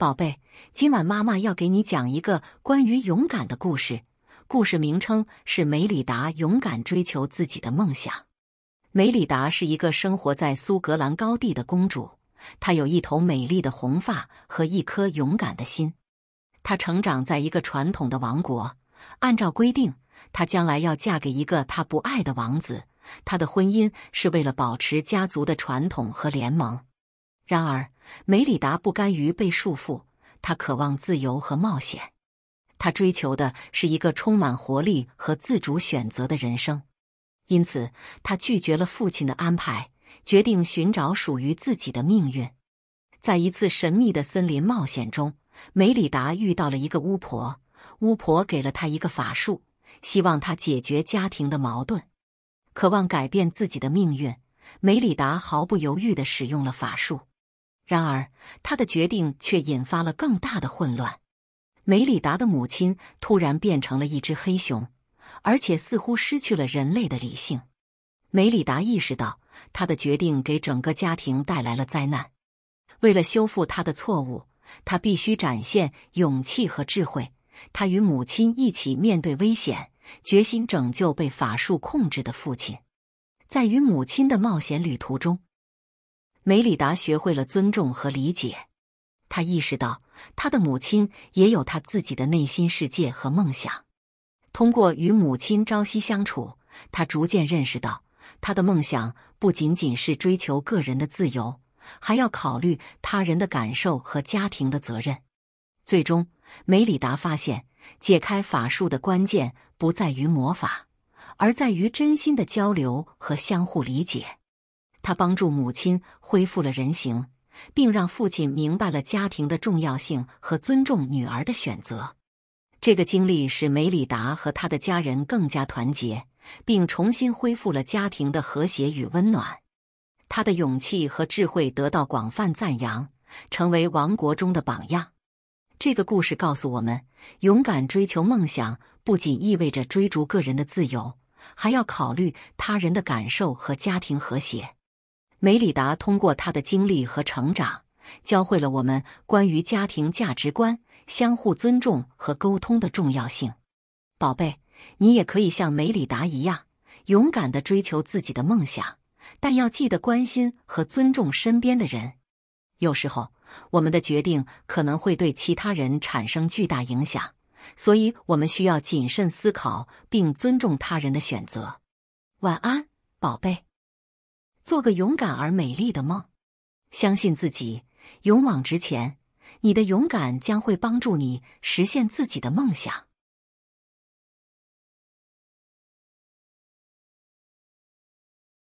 宝贝，今晚妈妈要给你讲一个关于勇敢的故事。故事名称是《梅里达勇敢追求自己的梦想》。梅里达是一个生活在苏格兰高地的公主，她有一头美丽的红发和一颗勇敢的心。她成长在一个传统的王国，按照规定，她将来要嫁给一个她不爱的王子。她的婚姻是为了保持家族的传统和联盟。然而，梅里达不甘于被束缚，他渴望自由和冒险。他追求的是一个充满活力和自主选择的人生。因此，他拒绝了父亲的安排，决定寻找属于自己的命运。在一次神秘的森林冒险中，梅里达遇到了一个巫婆。巫婆给了他一个法术，希望他解决家庭的矛盾，渴望改变自己的命运。梅里达毫不犹豫的使用了法术。然而，他的决定却引发了更大的混乱。梅里达的母亲突然变成了一只黑熊，而且似乎失去了人类的理性。梅里达意识到，他的决定给整个家庭带来了灾难。为了修复他的错误，他必须展现勇气和智慧。他与母亲一起面对危险，决心拯救被法术控制的父亲。在与母亲的冒险旅途中。梅里达学会了尊重和理解。他意识到，他的母亲也有他自己的内心世界和梦想。通过与母亲朝夕相处，他逐渐认识到，他的梦想不仅仅是追求个人的自由，还要考虑他人的感受和家庭的责任。最终，梅里达发现，解开法术的关键不在于魔法，而在于真心的交流和相互理解。他帮助母亲恢复了人形，并让父亲明白了家庭的重要性，和尊重女儿的选择。这个经历使梅里达和他的家人更加团结，并重新恢复了家庭的和谐与温暖。他的勇气和智慧得到广泛赞扬，成为王国中的榜样。这个故事告诉我们，勇敢追求梦想不仅意味着追逐个人的自由，还要考虑他人的感受和家庭和谐。梅里达通过他的经历和成长，教会了我们关于家庭价值观、相互尊重和沟通的重要性。宝贝，你也可以像梅里达一样，勇敢的追求自己的梦想，但要记得关心和尊重身边的人。有时候，我们的决定可能会对其他人产生巨大影响，所以我们需要谨慎思考并尊重他人的选择。晚安，宝贝。做个勇敢而美丽的梦，相信自己，勇往直前。你的勇敢将会帮助你实现自己的梦想。